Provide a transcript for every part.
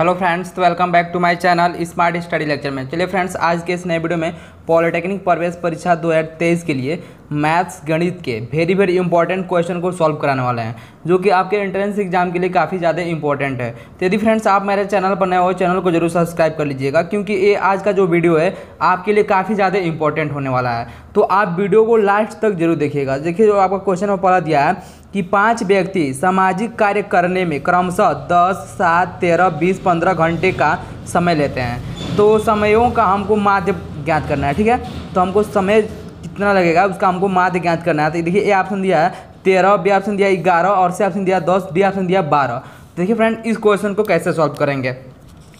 hello friends तो welcome back to my channel smart study lecture में चलिए friends आज के इस नए वीडियो में पॉलिटेक्निक प्रवेश परीक्षा 2023 के लिए मैथ्स गणित के वेरी वेरी इंपॉर्टेंट क्वेश्चन को सॉल्व कराने वाले हैं जो कि आपके एंट्रेंस एग्जाम के लिए काफ़ी ज़्यादा इंपॉर्टेंट है तो यदि फ्रेंड्स आप मेरे चैनल पर नए हो चैनल को जरूर सब्सक्राइब कर लीजिएगा क्योंकि ये आज का जो वीडियो है आपके लिए काफ़ी ज़्यादा इंपॉर्टेंट होने वाला है तो आप वीडियो को लास्ट तक जरूर देखिएगा देखिए जो आपका क्वेश्चन में पढ़ा दिया है कि पांच व्यक्ति सामाजिक कार्य करने में क्रमशः दस सात तेरह बीस पंद्रह घंटे का समय लेते हैं तो समयों का हमको माध्य ज्ञात करना है ठीक है तो हमको समय कितना लगेगा उसका हमको माध्य ज्ञात करना है तो देखिए ए ऑप्शन दिया है तेरह बी ऑप्शन दिया ग्यारह और सी ऑप्शन दिया दस डी ऑप्शन दिया बारह तो देखिए फ्रेंड इस क्वेश्चन को कैसे सॉल्व करेंगे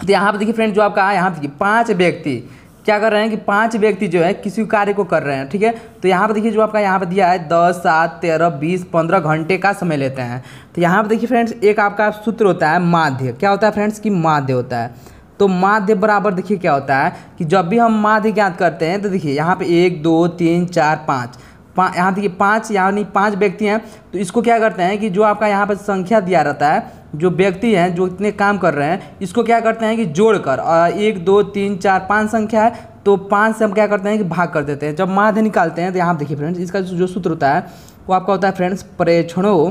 तो यहाँ पर देखिए फ्रेंड जो आपका यहाँ पर पाँच व्यक्ति क्या कर रहे हैं कि पांच व्यक्ति जो है किसी कार्य को कर रहे हैं ठीक है तो यहाँ पर देखिए जो आपका यहाँ पर दिया है दस सात तेरह बीस पंद्रह घंटे का समय लेते हैं तो यहाँ पर देखिए फ्रेंड्स एक आपका सूत्र होता है माध्य क्या होता है फ्रेंड्स कि माध्य होता है तो माध्य बराबर देखिए क्या होता है कि जब भी हम माध्य ज्ञात करते हैं तो देखिए यहाँ पर एक दो तीन चार पाँच पाँच यहाँ देखिए पाँच यानी पाँच व्यक्ति हैं तो इसको क्या करते हैं कि जो आपका यहाँ पर संख्या दिया रहता है जो व्यक्ति हैं जो इतने काम कर रहे हैं इसको क्या करते हैं कि जोड़कर एक दो तीन चार पाँच संख्या है तो पाँच से हम क्या करते हैं कि भाग कर देते हैं जब माध्य निकालते हैं तो यहाँ देखिए फ्रेंड्स इसका जो सूत्र होता है वो आपका होता है फ्रेंड्स परेक्षणों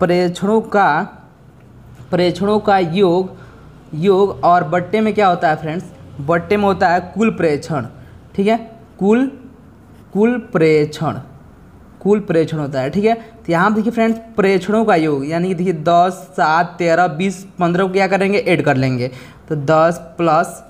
परेक्षणों का परेक्षणों का योग योग और बट्टे में क्या होता है फ्रेंड्स बट्टे में होता है कुल प्रेक्षण ठीक है कुल कुल प्रेक्षण कुल प्रेक्षण होता है ठीक है तो यहाँ पर देखिए फ्रेंड्स प्रेक्षणों का योग यानी कि देखिए दस सात तेरह बीस पंद्रह को क्या करेंगे ऐड कर लेंगे तो दस प्लस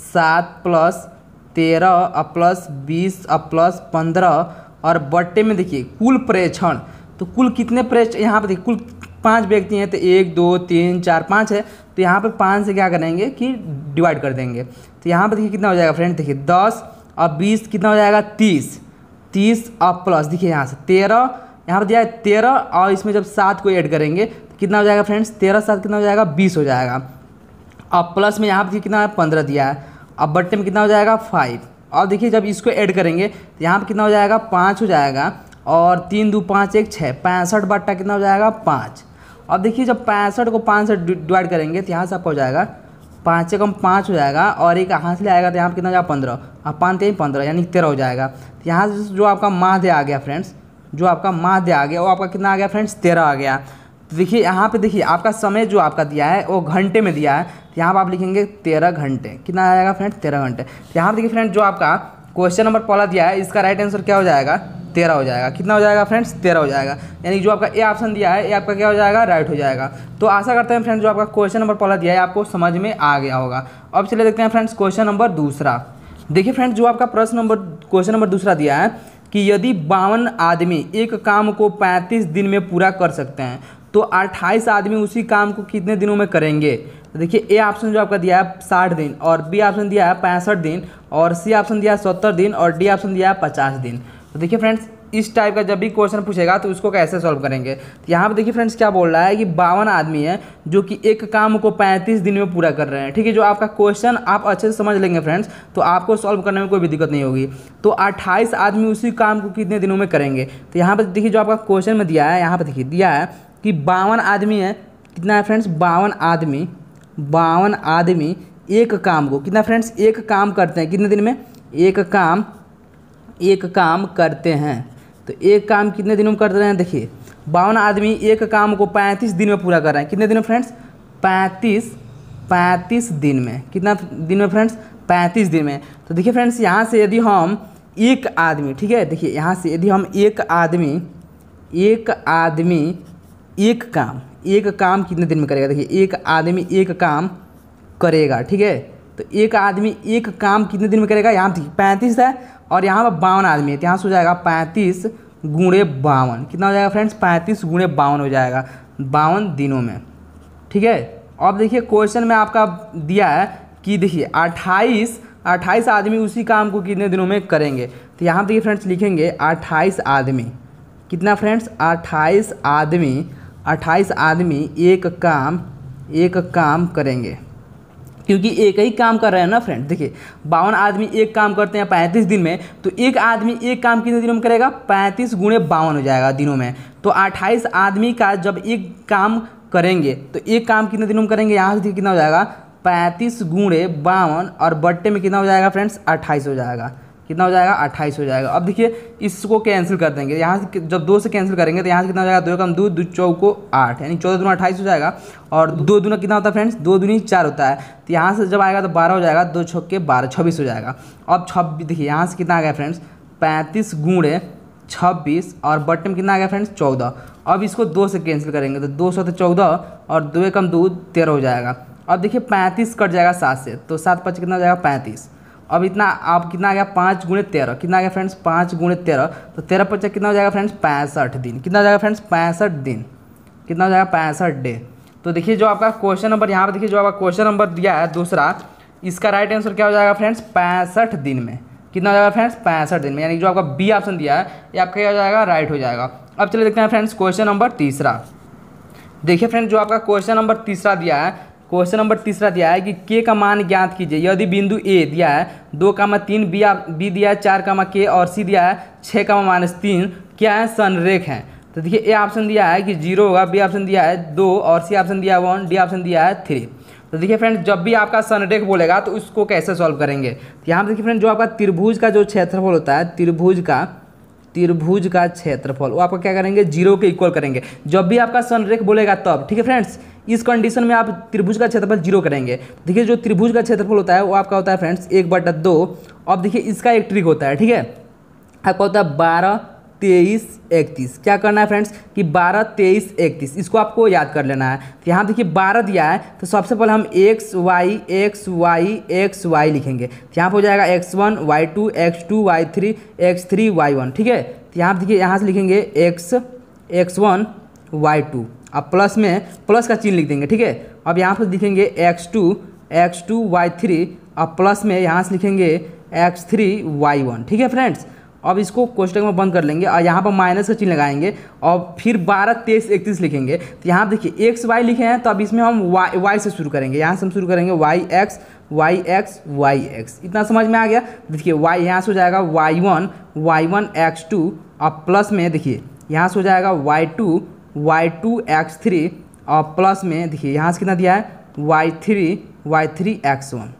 सात प्लस तेरह और प्लस बीस और प्लस पंद्रह और बट्टे में देखिए कुल प्रेक्षण तो कुल कितने प्रेक्ष यहाँ पर देखिए कुल पाँच व्यक्ति हैं तो एक दो तीन चार पाँच है तो यहाँ पर पाँच से क्या करेंगे कि डिवाइड कर देंगे तो यहाँ पर देखिए कितना हो जाएगा फ्रेंड देखिए दस और बीस कितना हो जाएगा तीस तीस और प्लस देखिए यहाँ से तेरह यहाँ पर दिया है तेरह और इसमें जब सात को ऐड करेंगे तो कितना हो जाएगा फ्रेंड्स तेरह सात कितना हो जाएगा बीस हो जाएगा और प्लस में यहाँ पर कितना है पंद्रह दिया है और बट्टे में कितना हो जाएगा फाइव और देखिए जब इसको ऐड करेंगे तो यहाँ पर कितना हो जाएगा पाँच हो जाएगा और तीन दो पाँच एक छः पैंसठ बट्टा कितना हो जाएगा पाँच अब देखिए जब पैंसठ को पाँच से डिवाइड करेंगे तो यहाँ से आपका हो जाएगा पाँच से कम पाँच हो जाएगा और एक यहाँ से आएगा तो यहाँ पर कितना जाएगा पंद्रह और पाँच तेईस पंद्रह यानी तेरह हो जाएगा तो यहाँ से जो आपका माध्य आ गया फ्रेंड्स जो आपका माध्य आ गया वो आपका कितना आ गया फ्रेंड्स तेरह आ गया तो देखिए यहाँ पे देखिए आपका समय जो आपका दिया है वो घंटे में दिया है तो यहाँ पर आप लिखेंगे तेरह घंटे कितना आ जाएगा फ्रेंड तेरह घंटे तो यहाँ पर देखिए फ्रेंड जो आपका क्वेश्चन नंबर पहला दिया है इसका राइट आंसर क्या हो जाएगा तेरह हो जाएगा कितना हो जाएगा फ्रेंड्स तेरह हो जाएगा यानी जो आपका ए ऑप्शन दिया है ये आपका क्या हो जाएगा राइट हो जाएगा तो आशा करते हैं फ्रेंड्स जो आपका क्वेश्चन नंबर पहला दिया है आपको समझ में आ गया होगा अब चले देखते हैं फ्रेंड्स क्वेश्चन नंबर दूसरा देखिए फ्रेंड्स जो आपका प्रश्न नंबर क्वेश्चन नंबर दूसरा दिया है कि यदि बावन आदमी एक काम को पैंतीस दिन में पूरा कर सकते हैं तो अट्ठाईस आदमी उसी काम को कितने दिनों में करेंगे तो देखिए ए ऑप्शन जो आपका दिया है साठ दिन और बी ऑप्शन दिया है पैंसठ दिन और सी ऑप्शन दिया है सत्तर दिन और डी ऑप्शन दिया है पचास दिन तो देखिए फ्रेंड्स इस टाइप का जब भी क्वेश्चन पूछेगा तो उसको कैसे सॉल्व करेंगे तो यहाँ पर देखिए फ्रेंड्स क्या बोल रहा है कि बावन आदमी है जो कि एक काम को 35 दिन में पूरा कर रहे हैं ठीक है जो आपका क्वेश्चन आप अच्छे से समझ लेंगे फ्रेंड्स तो आपको सॉल्व करने में कोई भी दिक्कत नहीं होगी तो 28 आदमी उसी काम को कितने दिनों में करेंगे तो यहाँ पर देखिए जो आपका क्वेश्चन में दिया है यहाँ पर देखिए दिया है कि बावन आदमी है कितना है फ्रेंड्स बावन आदमी बावन आदमी एक काम को कितना फ्रेंड्स एक काम करते हैं कितने दिन में एक काम एक काम करते हैं तो एक काम कितने दिनों में कर रहे हैं देखिए बावन आदमी एक काम को पैंतीस दिन में पूरा कर रहे हैं कितने दिन में फ्रेंड्स पैंतीस पैंतीस दिन में कितना दिन में फ्रेंड्स पैंतीस दिन में तो देखिए फ्रेंड्स यहाँ से यदि हम एक आदमी ठीक है देखिए यहाँ से यदि हम एक आदमी एक आदमी एक काम एक काम कितने दिन में करेगा देखिए एक आदमी एक काम करेगा ठीक है तो एक आदमी एक काम कितने दिन में करेगा यहाँ पैंतीस है और यहाँ पर बावन आदमी है तो यहाँ से हो जाएगा पैंतीस गुणे बावन कितना हो जाएगा फ्रेंड्स पैंतीस गुणे बावन हो जाएगा बावन दिनों में ठीक है अब देखिए क्वेश्चन में आपका दिया है कि देखिए अट्ठाईस अट्ठाईस आदमी उसी काम को कितने दिनों में करेंगे तो यहाँ पर देखिए फ्रेंड्स लिखेंगे अट्ठाईस आदमी कितना फ्रेंड्स अट्ठाईस आदमी अट्ठाईस आदमी एक काम एक काम करेंगे क्योंकि एक ही काम कर रहे हैं ना फ्रेंड देखिए बावन आदमी एक काम करते हैं पैंतीस दिन में तो एक आदमी एक काम कितने दिनों में करेगा पैंतीस गुणे बावन हो जाएगा दिनों में तो अट्ठाईस आदमी का जब एक काम करेंगे तो एक काम कितने दिनों में करेंगे यहाँ से कितना हो जाएगा पैंतीस गुणे बावन और बट्टे में कितना हो जाएगा फ्रेंड्स अट्ठाईस हो जाएगा कितना हो जाएगा अट्ठाईस हो जाएगा अब देखिए इसको कैंसिल कर देंगे यहाँ से जब दो से कैंसिल करेंगे तो यहाँ से कितना हो जाएगा दो कम दो दो चौ को आठ यानी चौदह दोनों अट्ठाईस हो जाएगा और दो दूना कितना होता है फ्रेंड्स दो दूनी चार होता है तो यहाँ से जब आएगा तो बारह हो जाएगा दो के बारह छब्बीस हो जाएगा अब छब्बीस देखिए यहाँ से कितना आ गया फ्रेंड्स पैंतीस गुणे छब्बीस और बट्टे में कितना आ गया फ्रेंड्स चौदह अब इसको दो से कैंसिल करेंगे तो दो सौ तो चौदह और दो कम दो तेरह हो जाएगा अब देखिए पैंतीस कट जाएगा सात से तो सात पच कितना हो जाएगा पैंतीस अब इतना आप कितना आ गया पाँच गुणे तेरह कितना आ गया फ्रेंड्स पाँच गुणे तेरह तो तेरह पच्चा कितना हो जाएगा फ्रेंड्स पैंसठ दिन कितना हो जाएगा फ्रेंड्स पैंसठ दिन कितना हो जाएगा पैंसठ डे तो देखिए जो आपका क्वेश्चन नंबर यहाँ पर देखिए जो आपका क्वेश्चन नंबर दिया है दूसरा इसका राइट आंसर क्या हो जाएगा फ्रेंड्स पैंसठ दिन में कितना हो जाएगा फ्रेंड्स पैंसठ दिन में यानी जो आपका बी ऑप्शन दिया है ये आपका क्या हो जाएगा राइट हो जाएगा अब चलिए देखते हैं फ्रेंड्स क्वेश्चन नंबर तीसरा देखिए फ्रेंड जो आपका क्वेश्चन नंबर तीसरा दिया है क्वेश्चन नंबर तीसरा दिया है कि के का मान ज्ञात कीजिए यदि बिंदु ए दिया है दो कामा तीन बी बी दिया है चार कामा के और सी दिया है छः कामा माइनस तीन क्या है सनरेख है तो देखिए ए ऑप्शन दिया है कि जीरो होगा बी ऑप्शन दिया है दो और सी ऑप्शन दिया है वन डी ऑप्शन दिया है थ्री तो देखिए फ्रेंड जब भी आपका सनरेख बोलेगा तो उसको कैसे सॉल्व करेंगे तो यहाँ पर देखिए फ्रेंड जो आपका त्रिभुज का जो क्षेत्रफल होता है त्रिभुज का त्रिभुज का क्षेत्रफल वो आपका क्या करेंगे जीरो के इक्वल करेंगे जब भी आपका सनरेख बोलेगा तब ठीक है फ्रेंड्स इस कंडीशन में आप त्रिभुज का क्षेत्रफल जीरो करेंगे देखिए जो त्रिभुज का क्षेत्रफल होता है वो आपका होता है फ्रेंड्स एक बटा दो अब देखिए इसका एक ट्रिक होता है ठीक है आपका होता है बारह तेईस इकतीस क्या करना है फ्रेंड्स कि बारह तेईस इकतीस इसको आपको याद कर लेना है तो यहाँ देखिए बारह दिया है तो सबसे पहले हम x y x y x y लिखेंगे तो यहाँ पर हो जाएगा x one y two x two y three x three y one ठीक है तो यहाँ देखिए यहाँ से लिखेंगे x x one y two अब प्लस में प्लस का चिन्ह लिख देंगे ठीक है अब यहाँ पर लिखेंगे x two x two y three अब प्लस में यहाँ से लिखेंगे एक्स थ्री वाई वन ठीक है फ्रेंड्स अब इसको क्वेश्चन में बंद कर लेंगे और यहाँ पर माइनस का चिन्ह लगाएंगे और फिर बारह तेईस इकतीस लिखेंगे तो यहाँ देखिए एक्स वाई लिखे हैं तो अब इसमें हम वाई वाई से शुरू करेंगे यहाँ से हम शुरू करेंगे y x y x y x इतना समझ में आ गया देखिए वाई यहाँ से हो जाएगा y one y one x two और प्लस में देखिए यहाँ से हो जाएगा y two y two x three और प्लस में देखिए यहाँ से कितना दिया है y three y three x one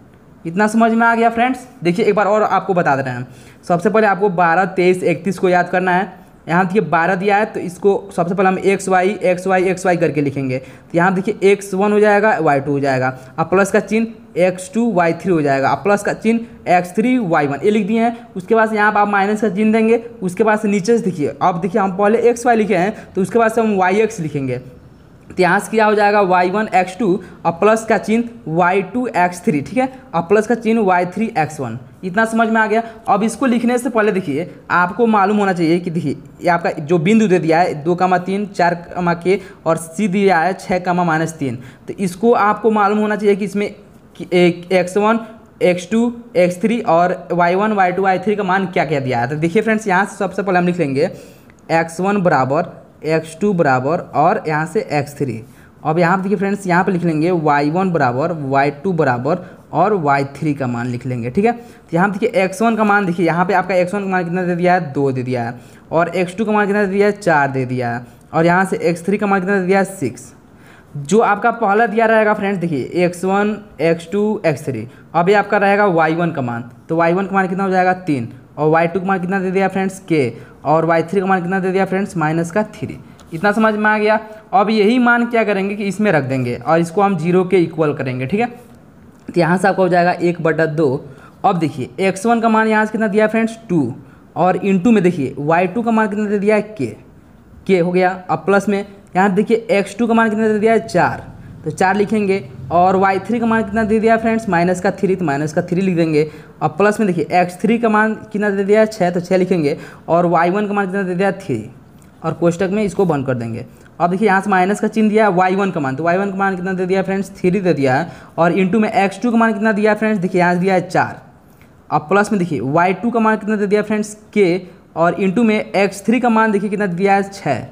इतना समझ में आ गया फ्रेंड्स देखिए एक बार और आपको बता दे रहे हैं सबसे पहले आपको बारह तेईस इकतीस को याद करना है यहाँ देखिए बारह दिया है तो इसको सबसे पहले हम x y x y x y करके लिखेंगे तो यहाँ देखिए एक्स वन हो जाएगा वाई टू हो जाएगा अब प्लस का चिन्ह एक्स टू वाई थ्री हो जाएगा अब प्लस का चिन्ह एक्स थ्री वाई वन ये लिख दिए हैं उसके बाद यहाँ पर आप माइनस का चिन्ह देंगे उसके बाद से नीचे से देखिए अब देखिए हम पहले एक्स वाई लिखे हैं तो उसके बाद से हम वाई एक्स लिखेंगे तो यहाँ से क्या हो जाएगा वाई वन एक्स टू और प्लस का चिन्ह वाई टू एक्स थ्री ठीक है और प्लस का चिन्ह वाई थ्री एक्स वन इतना समझ में आ गया अब इसको लिखने से पहले देखिए आपको मालूम होना चाहिए कि देखिए ये आपका जो बिंदु दे दिया है दो कमा तीन चार कमा के और सी दिया है छः कमा माइनस तीन तो इसको आपको मालूम होना चाहिए कि इसमें x one x two x three और y one y two y three का मान क्या क्या दिया है तो देखिए फ्रेंड्स यहाँ से सबसे पहले हम लिख लेंगे एक्स वन बराबर एक्स टू बराबर और यहाँ से एक्स थ्री अब यहाँ पर देखिए फ्रेंड्स यहाँ पर लिख लेंगे वाई वन बराबर वाई टू बराबर और वाई थ्री का मान लिख लेंगे ठीक है तो यहाँ देखिए एक्स वन का मान देखिए यहाँ पे आपका एक्स वन का मान कितना दे दिया है दो दे दिया है और एक्स टू का मान कितना दे दिया है चार दे दिया है और यहाँ से एक्स थ्री का मान कितना दे दिया है सिक्स जो आपका पहला दिया रहेगा फ्रेंड्स देखिए x one x two x three अब ये आपका रहेगा वाई वन का मान तो वाई वन का मान कितना हो जाएगा तीन और वाई टू का मान कितना दे दिया फ्रेंड्स के और वाई थ्री का मान कितना दे दिया फ्रेंड्स माइनस का थ्री इतना समझ में आ गया अब यही मान क्या करेंगे कि इसमें रख देंगे और इसको हम जीरो के इक्वल करेंगे ठीक है तो यहाँ से आपका हो जाएगा एक बटा दो अब देखिए एक्स वन का मान यहाँ से कितना दिया फ्रेंड्स टू और इन टू में देखिए वाई टू का मान कितना दे दिया है के के हो गया अब प्लस में यहाँ देखिए एक्स टू का मान कितना दे दिया है चार तो चार लिखेंगे और वाई थ्री का मान कितना दे दिया फ्रेंड्स माइनस का थ्री तो माइनस का थ्री लिख देंगे और प्लस में देखिए एक्स थ्री का मान कितना दे दिया है छः तो छः लिखेंगे और वाई वन का मान कितना दे दिया थ्री तो और कोष्टक में इसको बंद कर देंगे और देखिए यहाँ से माइनस का चिन्ह दिया है वाई वन का मान तो वाई वन का मान कितना दे दिया फ्रेंड्स थ्री दे दिया है और इंटू में एक्स टू का मान कितना दिया है फ्रेंड्स देखिए यहाँ से दिया है चार और प्लस में देखिए वाई टू का मान कितना दे दिया फ्रेंड्स के और इंटू में एक्स थ्री का मान देखिए कितना दिया है छः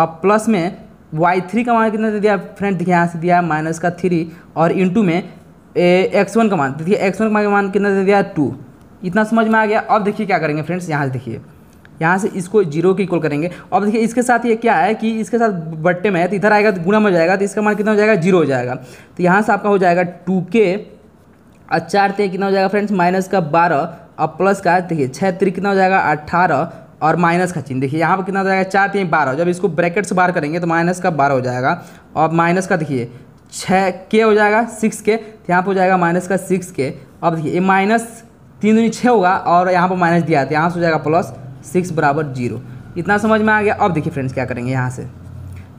और प्लस में वाई थ्री का मान कितना दे दिया फ्रेंड देखिए यहाँ से दिया है माइनस का थ्री और इंटू में एक्स वन का मान देखिए एक्स वन का मान कितना दे दिया टू इतना समझ में आ गया अब देखिए क्या करेंगे फ्रेंड्स यहाँ से देखिए यहाँ से इसको जीरो के इक्वल करेंगे अब देखिए इसके साथ ये क्या है कि इसके साथ बट्टे में है तो इधर आएगा तो गुणा में जाएगा तो इसका मान कितना हो जाएगा जीरो हो जाएगा तो यहाँ से आपका हो जाएगा टू के और चार तेरह कितना हो जाएगा फ्रेंड्स माइनस का बारह और प्लस का देखिए छः तिर कितना हो जाएगा अट्ठारह और माइनस का चिन्ह देखिए यहाँ पर कितना हो जाएगा चार तीन बारह जब इसको ब्रैकेट से बाहर करेंगे तो माइनस का बारह हो जाएगा और माइनस का देखिए छः के हो जाएगा सिक्स के तो यहाँ पर हो जाएगा माइनस का सिक्स के अब देखिए ये माइनस तीन दूनी छः होगा और यहाँ पर माइनस दिया था तो यहाँ से हो जाएगा प्लस सिक्स बराबर जीरो इतना समझ में आ गया अब देखिए फ्रेंड्स क्या करेंगे यहाँ से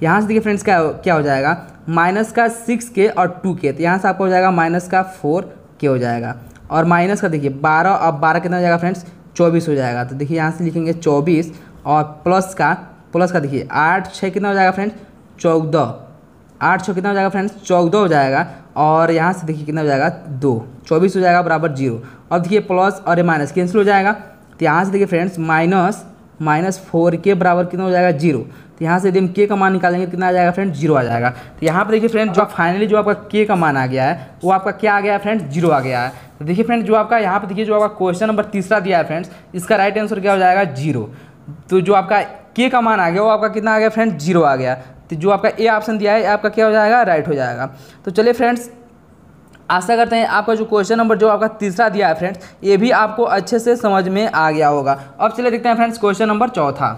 यहाँ से देखिए फ्रेंड्स क्या क्या हो जाएगा माइनस का सिक्स के और टू के तो यहाँ से आपका हो जाएगा माइनस का फोर के हो जाएगा और माइनस का देखिए बारह अब बारह कितना हो जाएगा फ्रेंड्स चौबीस हो जाएगा तो देखिए यहाँ से लिखेंगे चौबीस और प्लस का प्लस का देखिए आठ छः कितना हो जाएगा फ्रेंड्स चौदह आठ छः कितना हो जाएगा फ्रेंड्स चौदह हो जाएगा और यहाँ से देखिए कितना हो जाएगा दो चौबीस हो जाएगा बराबर जीरो अब देखिए प्लस और माइनस कैंसिल हो जाएगा तो यहाँ से देखिए फ्रेंड्स माइनस माइनस फोर के बराबर कितना हो जाएगा जीरो तो यहाँ से यदि हम के का मान निकालेंगे कितना आ जाएगा फ्रेंड जीरो आ जाएगा तो यहाँ पर देखिए फ्रेंड जो फाइनली जो आपका के का मान आ गया है वो आपका क्या आ गया है फ्रेंड जीरो आ गया है तो देखिए फ्रेंड जो आपका यहाँ पर देखिए जो आपका क्वेश्चन नंबर तीसरा दिया है फ्रेंड्स इसका राइट आंसर क्या हो जाएगा जीरो तो जो आपका के का मान आ गया वो आपका कितना आ गया फ्रेंड जीरो आ गया तो जो आपका ए ऑप्शन दिया है आपका क्या हो जाएगा राइट हो जाएगा तो चलिए फ्रेंड्स आशा करते हैं आपका जो क्वेश्चन नंबर जो आपका तीसरा दिया है फ्रेंड्स ये भी आपको अच्छे से समझ में आ गया होगा अब चलिए देखते हैं फ्रेंड्स क्वेश्चन नंबर चौथा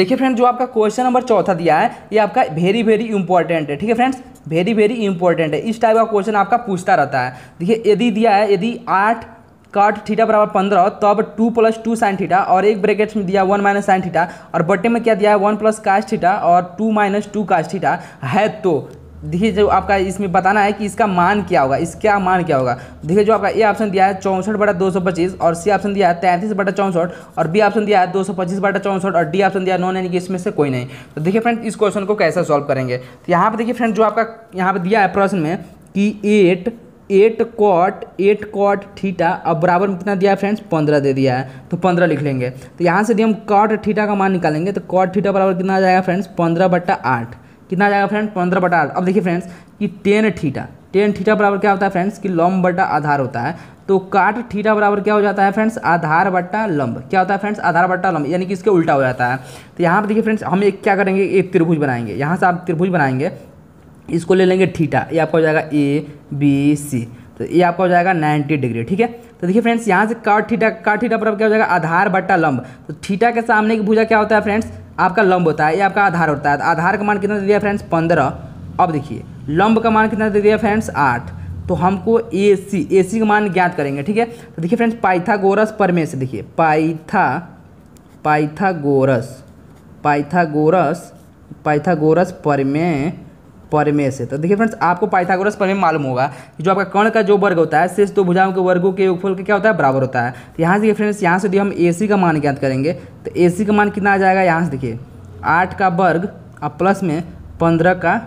देखिए फ्रेंड्स जो आपका क्वेश्चन नंबर चौथा दिया है ये आपका वेरी वेरी इंपॉर्टेंट है ठीक है फ्रेंड्स वेरी वेरी इंपॉर्टेंट है इस टाइप का क्वेश्चन आपका पूछता रहता है देखिए यदि दिया है यदि आठ कॉट थीटा बराबर पंद्रह तब two plus two sine theta और एक ब्रैकेट में दिया वन माइनस साइन थीटा और बट्टे में क्या दिया है वन प्लस कास्ट थीटा और two minus two cos theta है तो देखिए जो आपका इसमें बताना है कि इसका मान क्या होगा इसका मान क्या होगा देखिए जो आपका ए ऑप्शन दिया है चौंसठ बटा दो सौ पच्चीस और सी ऑप्शन दिया है तैंतीस बटा चौंसठ और बी ऑप्शन दिया है दो सौ पच्चीस बटा चौंसठ और डी ऑप्शन दिया है नॉन यानी कि इसमें से कोई नहीं तो देखिए फ्रेंड इस क्वेश्चन को कैसे सॉल्व करेंगे तो यहाँ पर देखिए फ्रेंड जो आपका यहाँ पर दिया है प्रश्न में कि at at cot at cot theta अब बराबर में कितना दिया है फ्रेंड्स पंद्रह दे दिया है तो पंद्रह लिख लेंगे तो यहाँ से यदि हम कॉट थीटा का मान निकालेंगे तो कॉट थीटा बराबर कितना आ जाएगा फ्रेंड्स पंद्रह बट्टा आठ कितना आ जाएगा फ्रेंड पंद्रह बटा अब देखिए फ्रेंड्स कि टेन ठीठा टेन ठीठा बराबर क्या होता है फ्रेंड्स कि लम्ब बटा आधार होता है तो काट ठीठा बराबर क्या हो जाता है फ्रेंड्स आधार बट्टा लंब क्या होता है फ्रेंड्स आधार बट्टा लंब यानी कि इसके उल्टा हो जाता है तो यहाँ पर देखिए फ्रेंड्स हम एक क्या करेंगे एक त्रिभुज बनाएंगे यहाँ से आप त्रिभुज बनाएंगे इसको ले लेंगे ठीठा ये आपका हो जाएगा ए बी सी तो ये आपका हो जाएगा 90 डिग्री ठीक है तो देखिए फ्रेंड्स यहाँ से काट ठीठा काट ठीठा बराबर क्या हो जाएगा आधार बट्टा लंब तो ठीठा के सामने की भूजा क्या होता है फ्रेंड्स आपका लंब होता है या आपका आधार होता है आधार का मान कितना दे दिया फ्रेंड्स पंद्रह अब देखिए लंब का मान कितना दे दिया फ्रेंड्स आठ तो हमको ए सी ए सी का मान ज्ञात करेंगे ठीक है तो देखिए फ्रेंड्स पाइथागोरस परमेश देखिए पाइथा पाइथागोरस पाइथागोरस पाइथागोरस परमेय परमे से तो देखिए फ्रेंड्स आपको पाइथागोरस परमे मालूम होगा कि जो आपका कर्ण का जो वर्ग होता है शेष दो भुजाओं के वर्गों के योगफल के क्या होता है बराबर होता है तो यहाँ से देखिए फ्रेंड्स यहाँ से यदि हम ए का मान ज्ञात करेंगे तो ए का मान कितना आ जाएगा यहाँ से देखिए आठ का वर्ग और प्लस में पंद्रह का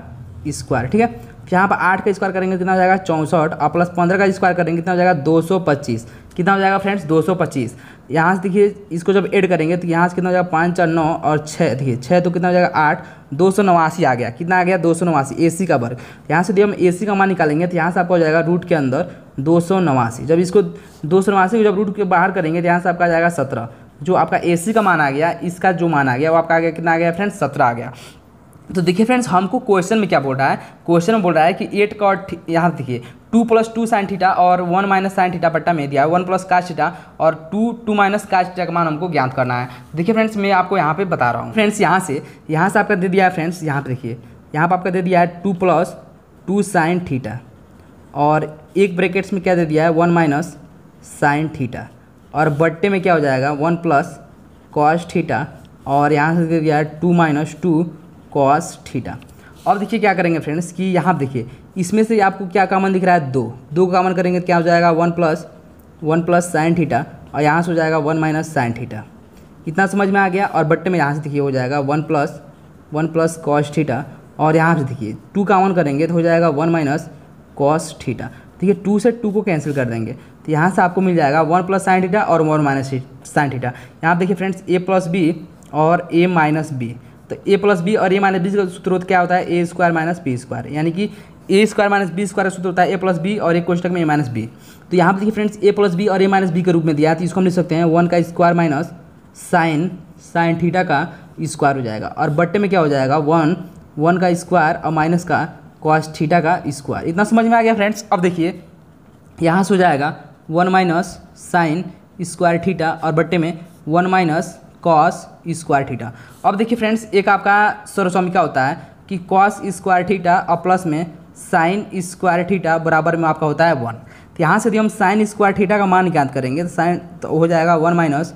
स्क्वायर ठीक है तो यहाँ पर आठ का स्क्वायर करेंगे कितना हो जाएगा चौंसठ और प्लस पंद्रह का स्क्वायर करेंगे कितना हो जाएगा दो सौ पच्चीस कितना हो जाएगा फ्रेंड्स 225 यहाँ से देखिए इसको जब ऐड करेंगे तो यहाँ से कितना हो जाएगा पाँच चार नौ और छः देखिए छः तो कितना हो जाएगा आठ दो सौ नवासी आ गया कितना आ गया दो सौ नवासी ए सी का वर्ग यहाँ से यदि हम ए सी का मान निकालेंगे तो यहाँ से आपका हो जाएगा रूट के अंदर दो सौ नवासी जब इसको दो सौ नवासी को जब रूट के बाहर करेंगे तो यहाँ से आपका आ जाएगा सत्रह जो आपका ए सी का मान आ गया इसका जो मान आ गया वो आपका आ गया कितना आ गया फ्रेंड्स सत्रह आ गया तो देखिए फ्रेंड्स हमको क्वेश्चन में क्या बोल रहा है क्वेश्चन में बोल रहा है कि एट का और यहाँ देखिए two plus two sine theta और वन माइनस साइन थीटा बट्टा में दिया है वन प्लस काश थीटा और two two minus cos theta का मान हमको ज्ञात करना है देखिए फ्रेंड्स मैं आपको यहाँ पे बता रहा हूँ फ्रेंड्स यहाँ से यहाँ से आपका दे दिया है फ्रेंड्स यहाँ पे देखिए यहाँ पर आपका दे दिया है two plus two sine theta और एक ब्रेकेट्स में क्या दे दिया है वन माइनस साइन थीटा और बट्टे में क्या हो जाएगा वन प्लस कॉस थीटा और यहाँ से दे दिया है two minus two cos theta और देखिए क्या करेंगे फ्रेंड्स कि यहाँ देखिए इसमें से आपको क्या कामन दिख रहा है दो दो कामन करेंगे तो क्या हो जाएगा one plus one plus sine theta और यहाँ से हो जाएगा वन माइनस साइन थीटा इतना समझ में आ गया और बट्टे में यहाँ से देखिए हो जाएगा one plus one plus cos theta और यहाँ से देखिए टू कामन करेंगे तो हो जाएगा वन माइनस कॉस थीटा देखिए टू से टू को कैंसिल कर देंगे तो यहाँ से आपको मिल जाएगा वन प्लस साइन थीटा और वन माइनस साइन थीटा यहाँ देखिए फ्रेंड्स ए प्लस बी और ए माइनस बी तो ए प्लस बी और ए माइनस बी का सूत्र क्या होता है A square minus B square यानी कि A square minus B square सूत्र होता है ए प्लस बी और एक कोष्टक में ए माइनस बी तो यहाँ पर देखिए फ्रेंड्स ए प्लस बी और ए माइनस बी के रूप में दिया तो इसको हम लिख सकते हैं वन का square minus sine sine theta का स्क्वायर हो जाएगा और बट्टे में क्या हो जाएगा वन वन का स्क्वायर और माइनस का कॉस थीटा का स्क्वायर इतना समझ में आ गया फ्रेंड्स अब देखिए यहाँ से हो जाएगा one minus sine square theta और बट्टे में one minus cos square theta अब देखिए फ्रेंड्स एक आपका सर्वस्वामिका होता है कि कॉस स्क्वायर थीटा और प्लस में साइन स्क्वायर थीटा बराबर में आपका होता है वन तो यहाँ से यदि हम साइन स्क्वायर थीटा का मान ज्ञात करेंगे तो साइन तो हो जाएगा one minus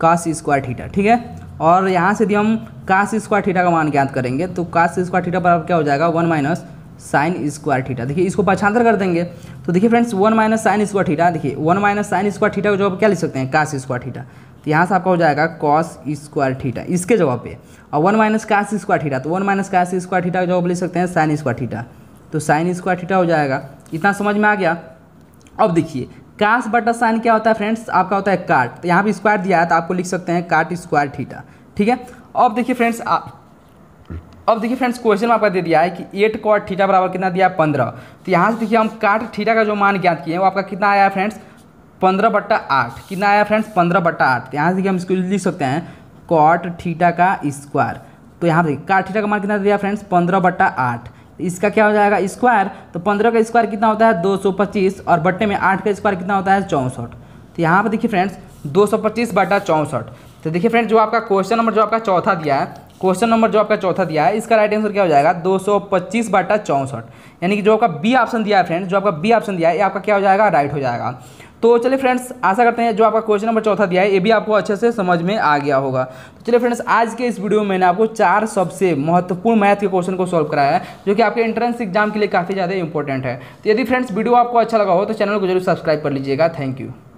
cos square theta ठीक है और यहाँ से यदि हम कास स्क्वायर थीटा का मान ज्ञात करेंगे तो कास स्क्वायर थीटा बराबर क्या हो जाएगा one minus sine square theta देखिए इसको पछांतर कर देंगे तो देखिए friends one minus sine square theta देखिए one minus sine square theta को जो आप क्या लिख सकते हैं कास स्क्वायर थीटा तो यहाँ से आपका हो जाएगा कॉस स्क्वायर थीटा इसके जवाब पे और one minus cos square theta तो one minus cos square theta का जवाब ले सकते हैं साइन स्क्वायर थीटा तो साइन स्क्वायर थीटा हो जाएगा इतना समझ में आ गया अब देखिए कास बटा साइन क्या होता है फ्रेंड्स आपका होता है काट तो यहाँ पर स्क्वायर दिया है तो आपको लिख सकते हैं काट स्क्वायर थीटा ठीक है अब देखिए फ्रेंड्स अब देखिए फ्रेंड्स क्वेश्चन आपका दे दिया है कि एट कॉट थीटा बराबर कितना दिया है पंद्रह तो यहाँ से देखिए हम काट थीटा का जो मान ज्ञात किए हैं वो आपका कितना आया है फ्रेंड्स पंद्रह बट्टा आठ कितना आया फ्रेंड्स पंद्रह बट्टा आठ तो यहाँ से हम इसको लिख सकते हैं कॉट ठीटा का स्क्वायर तो यहाँ देखिए काट ठीटा का मान कितना दिया फ्रेंड्स पंद्रह बट्टा आठ इसका क्या हो जाएगा स्क्वायर तो पंद्रह का स्क्वायर कितना होता है दो सौ पच्चीस और बट्टे में आठ का स्क्वायर कितना होता है चौंसठ तो यहाँ पर देखिए फ्रेंड्स दो सौ पच्चीस बटा चौंसठ तो देखिए फ्रेंड्स जो आपका क्वेश्चन नंबर जो आपका चौथा दिया है क्वेश्चन नंबर जो आपका चौथा दिया है इसका राइट आंसर क्या हो जाएगा दो सौ पच्चीस बटा चौंसठ यानी कि जो आपका बी ऑप्शन दिया है फ्रेंड्स जो आपका बी ऑप्शन दिया है ये आपका क्या हो जाएगा राइट हो जाएगा तो चलिए फ्रेंड्स आशा करते हैं जो आपका क्वेश्चन नंबर चौथा दिया है ये भी आपको अच्छे से समझ में आ गया होगा तो चलिए फ्रेंड्स आज के इस वीडियो में मैंने आपको चार सबसे महत्वपूर्ण मैथ के क्वेश्चन को सॉल्व कराया है जो कि आपके एंट्रेंस एग्जाम के लिए काफ़ी ज़्यादा इंपॉर्टेंट है तो यदि फ्रेंड्स वीडियो आपको अच्छा लगा हो तो चैनल को जरूर सब्सक्राइब कर लीजिएगा थैंक यू